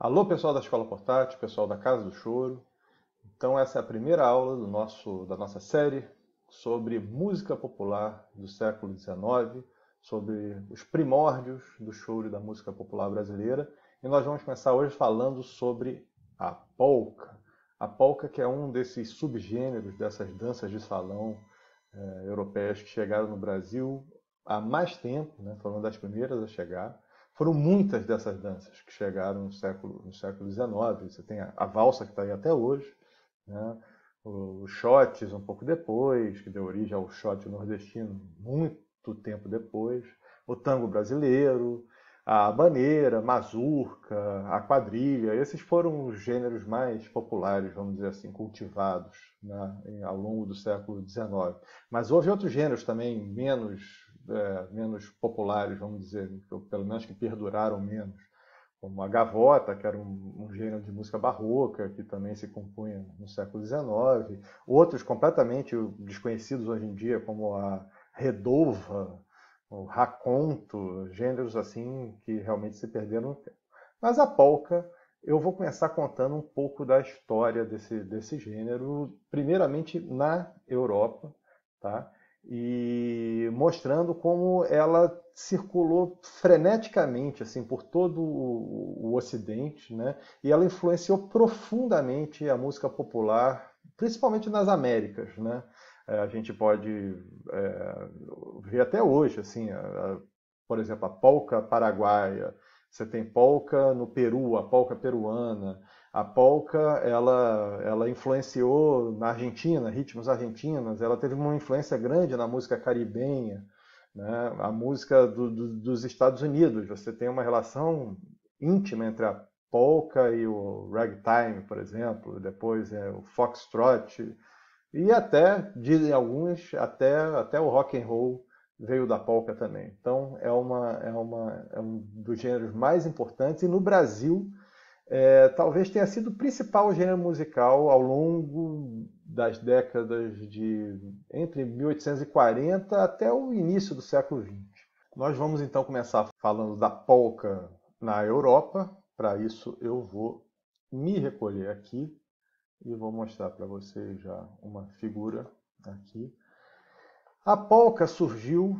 Alô, pessoal da Escola Portátil, pessoal da Casa do Choro. Então, essa é a primeira aula do nosso, da nossa série sobre música popular do século XIX, sobre os primórdios do choro e da música popular brasileira. E nós vamos começar hoje falando sobre a polca. A polca que é um desses subgêneros dessas danças de salão eh, europeias que chegaram no Brasil há mais tempo, né? foram das primeiras a chegar foram muitas dessas danças que chegaram no século, no século XIX. Você tem a, a valsa que está aí até hoje, né? os shots um pouco depois, que deu origem ao shot nordestino muito tempo depois, o tango brasileiro, a habaneira, mazurca, a quadrilha, esses foram os gêneros mais populares, vamos dizer assim, cultivados né, ao longo do século XIX. Mas houve outros gêneros também menos é, menos populares, vamos dizer, pelo menos que perduraram menos, como a gavota, que era um, um, gênero de música barroca, que também se compunha no século XIX, outros completamente desconhecidos hoje em dia, como a redova, o raconto, gêneros assim que realmente se perderam no tempo. Mas a polca, eu vou começar contando um pouco da história desse, desse gênero, primeiramente na Europa, tá? e mostrando como ela circulou freneticamente assim por todo o, o Ocidente, né? E ela influenciou profundamente a música popular, principalmente nas Américas, né? É, a gente pode é, ver até hoje, assim, a, a, por exemplo, a polca paraguaia, você tem polca no Peru, a polca peruana. A polca, ela, ela influenciou na Argentina, ritmos argentinos. Ela teve uma influência grande na música caribenha, né? a música do, do, dos Estados Unidos. Você tem uma relação íntima entre a polka e o ragtime, por exemplo. Depois é o foxtrot e até, dizem alguns, até, até o rock and roll veio da polca também. Então é uma é uma é um dos gêneros mais importantes e no Brasil é, talvez tenha sido o principal gênero musical ao longo das décadas de entre 1840 até o início do século XX. Nós vamos então começar falando da polca na Europa. Para isso eu vou me recolher aqui e vou mostrar para vocês já uma figura aqui a polca surgiu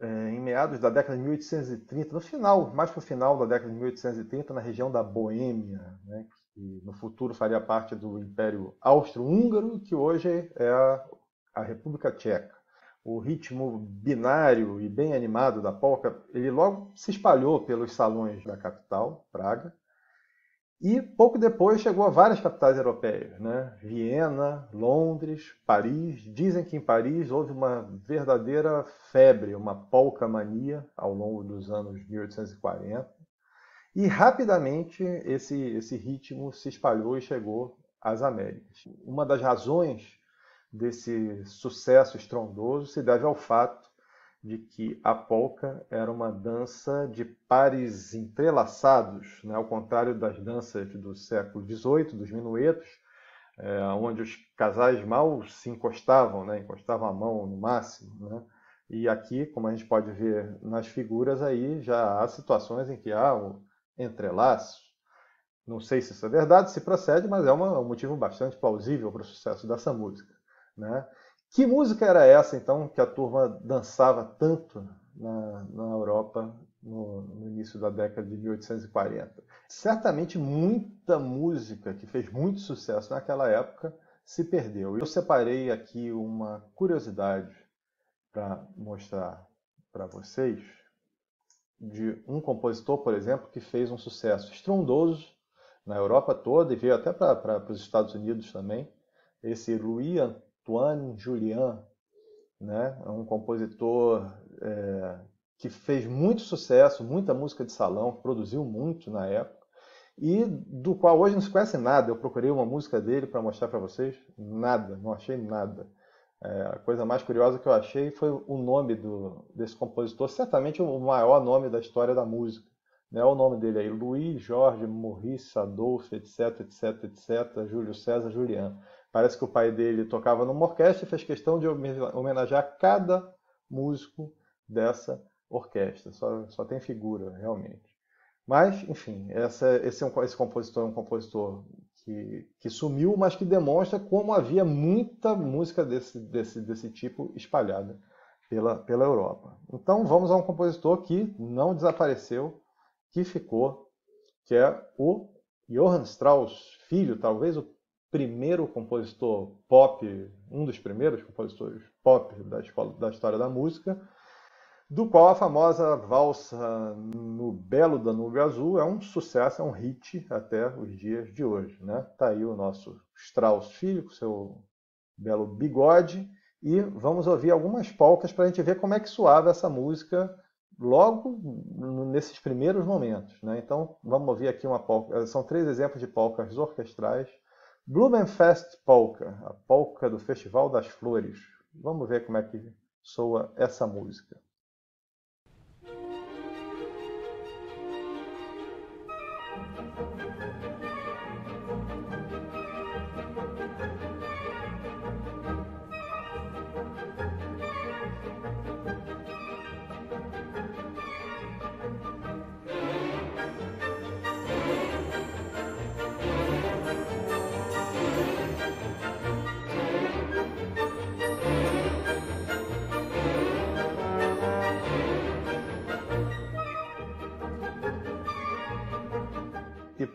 é, em meados da década de 1830, no final, mais para o final da década de 1830, na região da Boêmia, né, que no futuro faria parte do Império Austro-Húngaro, que hoje é a, a República Tcheca o ritmo binário e bem animado da polca, ele logo se espalhou pelos salões da capital, Praga, e pouco depois chegou a várias capitais europeias, né? Viena, Londres, Paris. Dizem que em Paris houve uma verdadeira febre, uma polca mania ao longo dos anos 1840. E rapidamente esse, esse ritmo se espalhou e chegou às Américas. Uma das razões desse sucesso estrondoso se deve ao fato de que a polca era uma dança de pares entrelaçados, né? ao contrário das danças do século XVIII, dos minuetos, é, onde os casais mal se encostavam, né? encostavam a mão no máximo. Né? E aqui, como a gente pode ver nas figuras, aí já há situações em que há um entrelaço. Não sei se isso é verdade, se procede, mas é uma, um motivo bastante plausível para o sucesso dessa música. Né? Que música era essa, então, que a turma dançava tanto na, na Europa no, no, início da década de 1840? Certamente muita música que fez muito sucesso naquela época se perdeu. Eu separei aqui uma curiosidade para mostrar para vocês de um compositor, por exemplo, que fez um sucesso estrondoso na Europa toda e veio até para os Estados Unidos também, esse Louis Tuan Julian, né? É um compositor é, que fez muito sucesso, muita música de salão, produziu muito na época e do qual hoje não se conhece nada. Eu procurei uma música dele para mostrar para vocês, nada, não achei nada. É, a coisa mais curiosa que eu achei foi o nome do, desse compositor, certamente o maior nome da história da música, né, o nome dele aí, Luiz, Jorge, Maurice, Adolfo, etc, etc, etc, Júlio César, Julian Parece que o pai dele tocava numa orquestra e fez questão de homenagear cada músico dessa orquestra. Só, só tem figura, realmente. Mas, enfim, essa, esse, é esse compositor é um compositor que, que sumiu, mas que demonstra como havia muita música desse, desse, desse tipo espalhada pela, pela Europa. Então, vamos a um compositor que não desapareceu, que ficou, que é o Johann Strauss, filho, talvez o primeiro compositor pop, um dos primeiros compositores pop da, escola, da história da música, do qual a famosa valsa no Belo Danúbio Azul é um sucesso, é um hit até os dias de hoje. Né? Tá aí o nosso Strauss filho com seu belo bigode e vamos ouvir algumas polcas para a gente ver como é que suava essa música logo nesses primeiros momentos. Né? Então, vamos ouvir aqui uma polca. Eh, são três exemplos de polcas orquestrais. Blumenfest Polka, a polca do Festival das Flores. Vamos ver como é que soa essa música.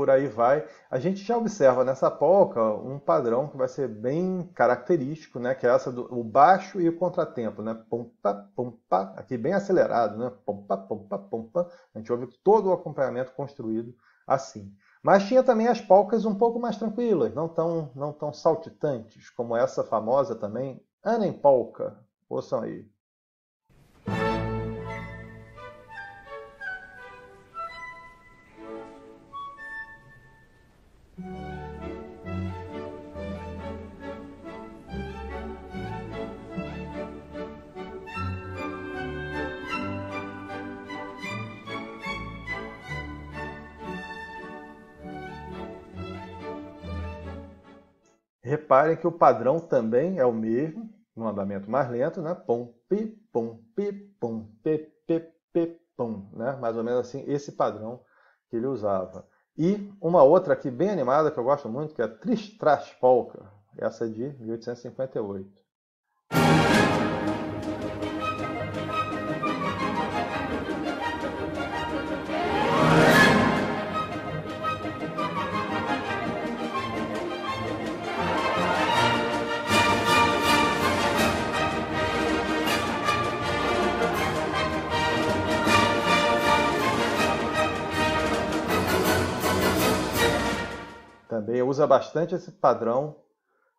por aí vai. A gente já observa nessa polca um padrão que vai ser bem característico, né? Que é essa do o baixo e o contratempo, né? Pompa, pompa, aqui bem acelerado, né? Pompa, pompa, pompa. A gente ouve todo o acompanhamento construído assim. Mas tinha também as polcas um pouco mais tranquilas, não tão, não tão saltitantes, como essa famosa também, Anem Polka. Ouçam aí. Reparem que o padrão também é o mesmo, no andamento mais lento, né? Pom, pi, pom, pi, pom, pe, pe, pe, pom, né? Mais ou menos assim, esse padrão que ele usava. E uma outra aqui bem animada que eu gosto muito, que é a Polka. essa é de 1858. usa bastante esse padrão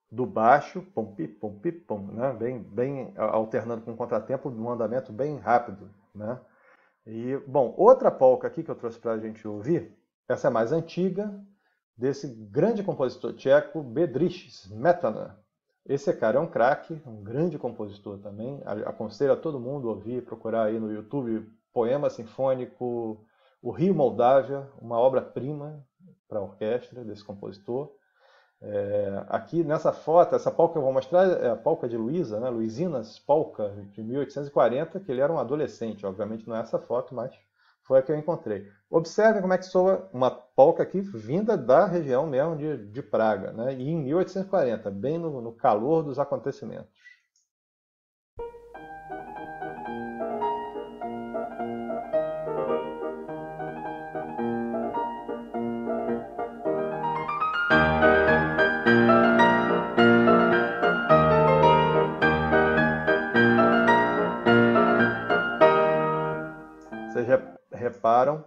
do baixo, pom, pi, pom, pi, pom, né? bem, bem alternando com contratempo, um andamento bem rápido. Né? E, bom, outra polca aqui que eu trouxe para a gente ouvir, essa é mais antiga, desse grande compositor tcheco, Bedrich Smetana. Esse cara é um craque, um grande compositor também. Aconselho a todo mundo ouvir, procurar aí no YouTube Poema Sinfônico, O Rio Moldávia, uma obra-prima para a orquestra desse compositor. É, aqui nessa foto, essa palca que eu vou mostrar é a palca de Luísa, né? Luizinas de 1840, que ele era um adolescente. Obviamente não é essa foto, mas foi a que eu encontrei. Observem como é que soa uma polca aqui vinda da região mesmo de, de Praga, né? e em 1840, bem no, no calor dos acontecimentos. reparam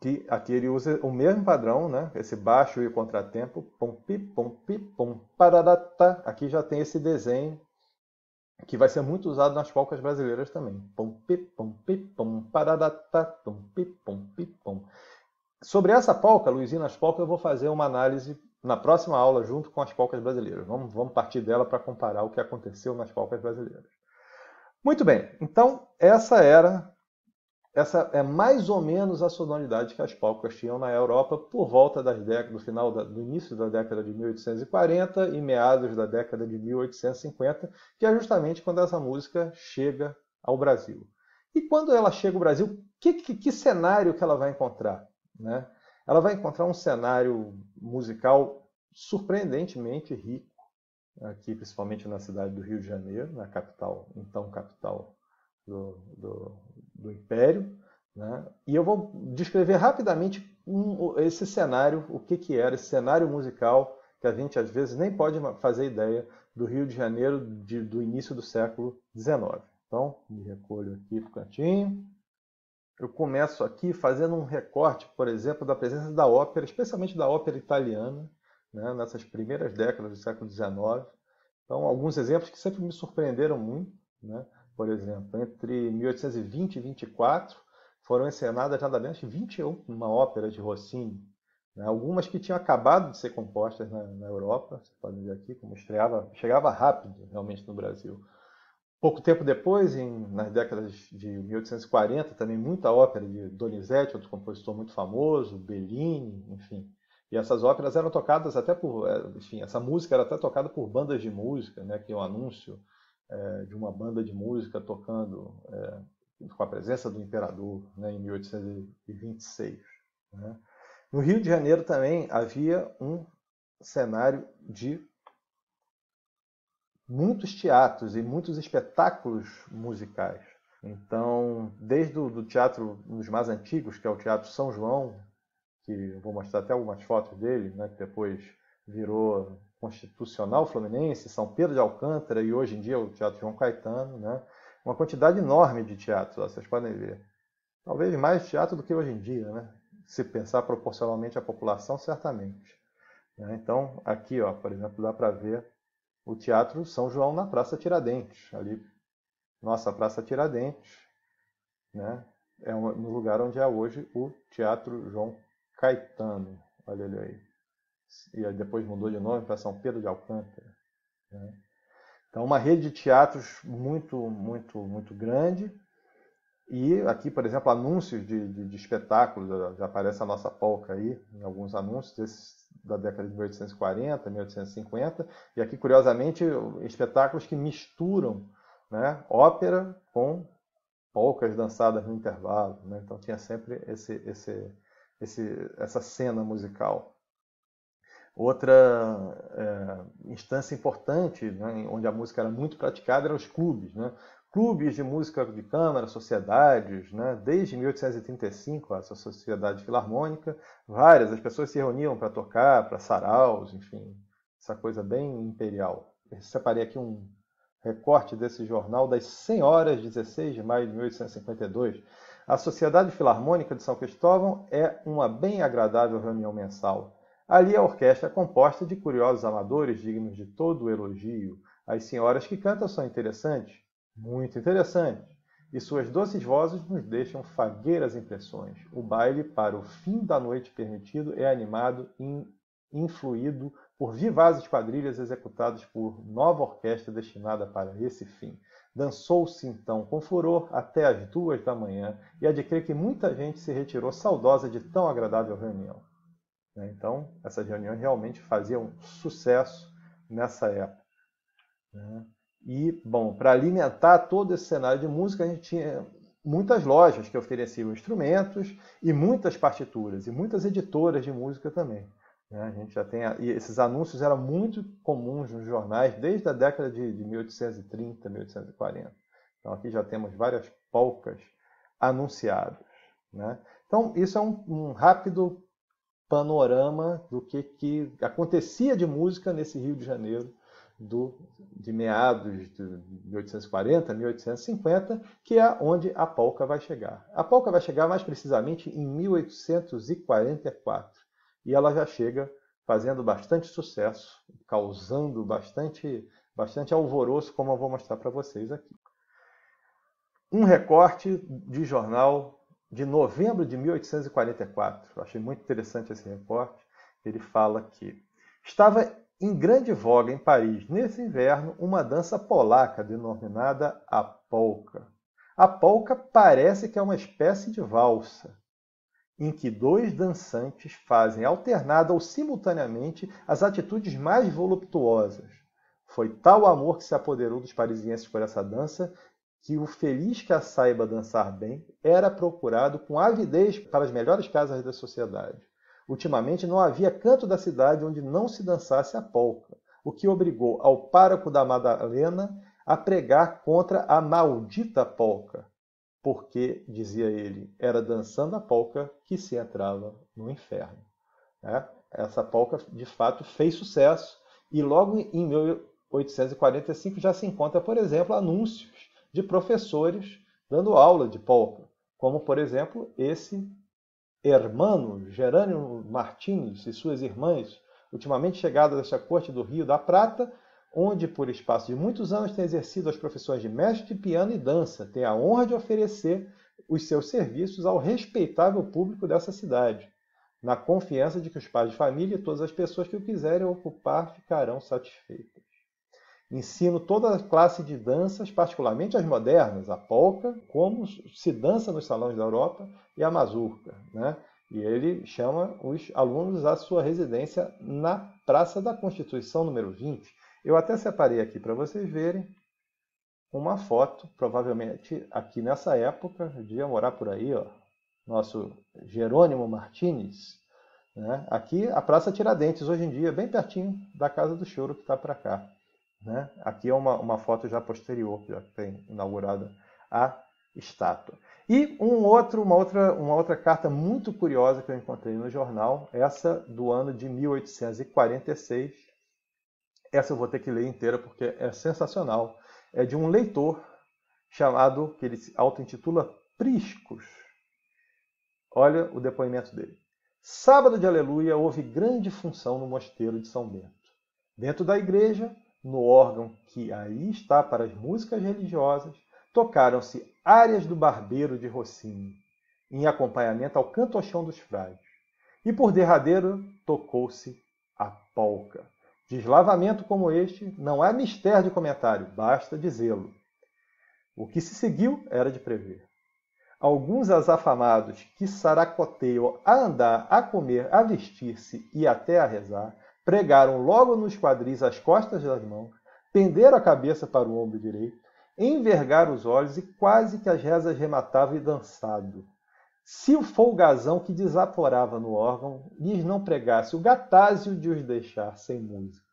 que aqui ele usa o mesmo padrão, né? esse baixo e o contratempo, pom, pi, pom, pi, pom, pararata. Aqui já tem esse desenho que vai ser muito usado nas polcas brasileiras também. Pom, pi, pom, pi, pom, pararata, pom, pi, pom, pi, pom. Sobre essa polca, Luizinas Polca, eu vou fazer uma análise na próxima aula junto com as polcas brasileiras. Vamos, vamos partir dela para comparar o que aconteceu nas polcas brasileiras. Muito bem, então essa era essa é mais ou menos a sonoridade que as pálpebras tinham na Europa por volta das décadas, do final da, do início da década de 1840 e meados da década de 1850, que é justamente quando essa música chega ao Brasil. E quando ela chega ao Brasil, que, que, que cenário que ela vai encontrar? Né? Ela vai encontrar um cenário musical surpreendentemente rico, aqui principalmente na cidade do Rio de Janeiro, na capital, então capital do, do, do Império. Né? E eu vou descrever rapidamente um, esse cenário, o que, que era, esse cenário musical que a gente às vezes nem pode fazer ideia do Rio de Janeiro de, do início do século XIX. Então, me recolho aqui para o cantinho. Eu começo aqui fazendo um recorte, por exemplo, da presença da ópera, especialmente da ópera italiana, né, nessas primeiras décadas do século XIX. Então, alguns exemplos que sempre me surpreenderam muito. Né? por exemplo. Entre 1820 e 24 foram encenadas nada menos que 21 óperas de Rossini. Né? Algumas que tinham acabado de ser compostas na, na Europa, vocês podem ver aqui como estreava, chegava rápido realmente no Brasil. Pouco tempo depois, em, nas décadas de 1840, também muita ópera de Donizetti, outro compositor muito famoso, Bellini, enfim. E essas óperas eram tocadas até por, eh, enfim, essa música era até tocada por bandas de música, né, que o é anúncio é, de uma banda de música tocando é, com a presença do imperador né, em 1826. Né? No Rio de Janeiro também havia um cenário de muitos teatros e muitos espetáculos musicais. Então, desde o do teatro um dos mais antigos, que é o Teatro São João, que eu vou mostrar até algumas fotos dele, né, que depois virou Constitucional Fluminense, São Pedro de Alcântara e hoje em dia o Teatro João Caetano, né? Uma quantidade enorme de teatros, vocês podem ver. Talvez mais teatro do que hoje em dia, né? Se pensar proporcionalmente à população, certamente. Né? Então, aqui, ó, por exemplo, dá para ver o Teatro São João na Praça Tiradentes, ali, nossa Praça Tiradentes, né? É no lugar onde é hoje o Teatro João Caetano. Olha ele aí e depois mudou de nome para São Pedro de Alcântara. Né? Então, uma rede de teatros muito, muito, muito grande. E aqui, por exemplo, anúncios de, de, de espetáculos, já aparece a nossa polca aí, em alguns anúncios desses da década de 1840, 1850. E aqui, curiosamente, espetáculos que misturam né, ópera com polcas dançadas no intervalo. Né? Então, tinha sempre esse, esse, esse, essa cena musical. Outra é, instância importante, né, onde a música era muito praticada, eram os clubes. Né? Clubes de música de câmara, sociedades, né? desde 1835, essa sociedade filarmônica, várias, as pessoas se reuniam para tocar, para saraus, enfim, essa coisa bem imperial. Eu separei aqui um recorte desse jornal das 100 horas, 16 de maio de 1852. A Sociedade Filarmônica de São Cristóvão é uma bem agradável reunião mensal Ali a orquestra é composta de curiosos amadores dignos de todo o elogio. As senhoras que cantam são interessantes, muito interessantes, e suas doces vozes nos deixam fagueiras impressões. O baile para o fim da noite permitido é animado e influído por vivazes quadrilhas executadas por nova orquestra destinada para esse fim. Dançou-se então com furor até as duas da manhã, e há é de crer que muita gente se retirou saudosa de tão agradável reunião. Né? Então, essas reuniões realmente faziam sucesso nessa época. Né? E, bom, para alimentar todo esse cenário de música, a gente tinha muitas lojas que ofereciam instrumentos e muitas partituras e muitas editoras de música também. Né? A gente já tem e esses anúncios eram muito comuns nos jornais desde a década de, de 1830, 1840. Então aqui já temos várias polcas anunciadas. Né? Então isso é um, um rápido panorama do que, que acontecia de música nesse Rio de Janeiro do, de meados de 1840, 1850, que é onde a polca vai chegar. A polca vai chegar mais precisamente em 1844 e ela já chega fazendo bastante sucesso, causando bastante, bastante alvoroço, como eu vou mostrar para vocês aqui. Um recorte de jornal de novembro de 1844. Eu achei muito interessante esse recorte. Ele fala que estava em grande voga em Paris nesse inverno uma dança polaca denominada a polca. A polca parece que é uma espécie de valsa em que dois dançantes fazem alternada ou simultaneamente as atitudes mais voluptuosas. Foi tal amor que se apoderou dos parisienses por essa dança que o feliz que a saiba dançar bem era procurado com avidez para as melhores casas da sociedade. Ultimamente não havia canto da cidade onde não se dançasse a polca, o que obrigou ao pároco da Madalena a pregar contra a maldita polca, porque, dizia ele, era dançando a polca que se entrava no inferno. Né? Essa polca, de fato, fez sucesso e logo em 1845 já se encontra, por exemplo, anúncios de professores dando aula de polka, como, por exemplo, esse hermano Gerânio Martins e suas irmãs, ultimamente chegadas a corte do Rio da Prata, onde, por espaço de muitos anos, tem exercido as profissões de mestre de piano e dança, tem a honra de oferecer os seus serviços ao respeitável público dessa cidade, na confiança de que os pais de família e todas as pessoas que o quiserem ocupar ficarão satisfeitas. Ensino toda a classe de danças, particularmente as modernas, a polca, como se dança nos salões da Europa e a mazurca. Né? E ele chama os alunos à sua residência na Praça da Constituição, número 20. Eu até separei aqui para vocês verem uma foto, provavelmente aqui nessa época, devia morar por aí, ó, nosso Jerônimo Martínez. Né? Aqui, a Praça Tiradentes, hoje em dia, bem pertinho da Casa do Choro, que está para cá. Né? Aqui é uma, uma foto já posterior, já que tem inaugurada a estátua. E um outro, uma, outra, uma outra carta muito curiosa que eu encontrei no jornal, essa do ano de 1846. Essa eu vou ter que ler inteira porque é sensacional. É de um leitor chamado, que ele se auto-intitula Priscos. Olha o depoimento dele. Sábado de Aleluia houve grande função no Mosteiro de São Bento. Dentro da igreja, no órgão que aí está para as músicas religiosas, tocaram-se áreas do Barbeiro de Rossini, em acompanhamento ao cantochão dos frades. E por derradeiro tocou-se a polca. Deslavamento como este não é mistério de comentário, basta dizê-lo. O que se seguiu era de prever. Alguns azafamados que saracoteiam a andar, a comer, a vestir-se e até a rezar, pregaram logo nos quadris as costas das mãos, penderam a cabeça para o ombro direito, envergaram os olhos e quase que as rezas rematavam e dançado. Se o folgazão que desaporava no órgão lhes não pregasse o gatásio de os deixar sem música.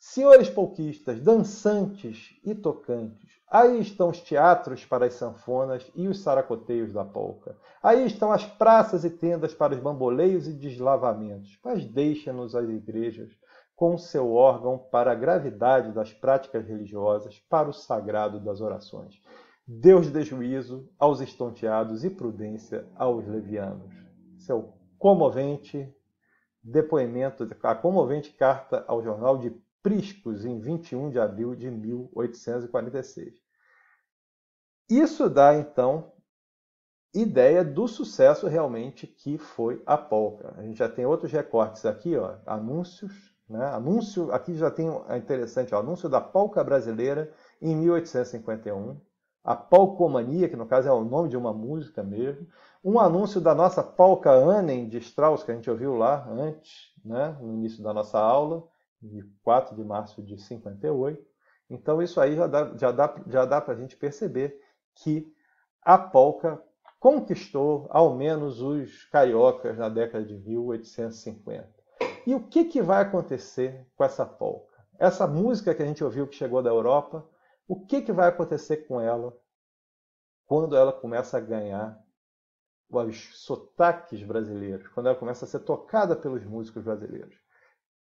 Senhores polquistas, dançantes e tocantes, aí estão os teatros para as sanfonas e os saracoteios da polca. Aí estão as praças e tendas para os bamboleios e deslavamentos. Mas deixa-nos as igrejas com seu órgão para a gravidade das práticas religiosas, para o sagrado das orações. Deus dê juízo aos estonteados e prudência aos levianos. Seu comovente depoimento, a comovente carta ao jornal de Priscos em 21 de abril de 1846. Isso dá, então, ideia do sucesso realmente que foi a polca. A gente já tem outros recortes aqui, ó, anúncios, né? Anúncio, aqui já tem é interessante, ó, anúncio da polca brasileira em 1851, a polcomania, que no caso é o nome de uma música mesmo, um anúncio da nossa polca Annen de Strauss que a gente ouviu lá antes, né, no início da nossa aula, de 4 de março de 58. Então isso aí já dá, já dá, já dá para a gente perceber que a polca conquistou ao menos os cariocas na década de 1850. E o que, que vai acontecer com essa polca? Essa música que a gente ouviu que chegou da Europa, o que, que vai acontecer com ela quando ela começa a ganhar os sotaques brasileiros, quando ela começa a ser tocada pelos músicos brasileiros?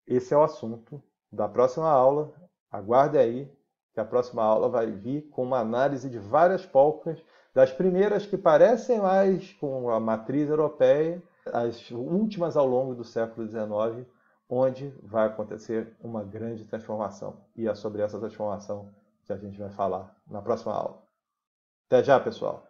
Esse é o assunto da próxima aula. Aguarde aí, que a próxima aula vai vir com uma análise de várias polcas, das primeiras que parecem mais com a matriz europeia, as últimas ao longo do século XIX, onde vai acontecer uma grande transformação. E é sobre essa transformação que a gente vai falar na próxima aula. Até já, pessoal!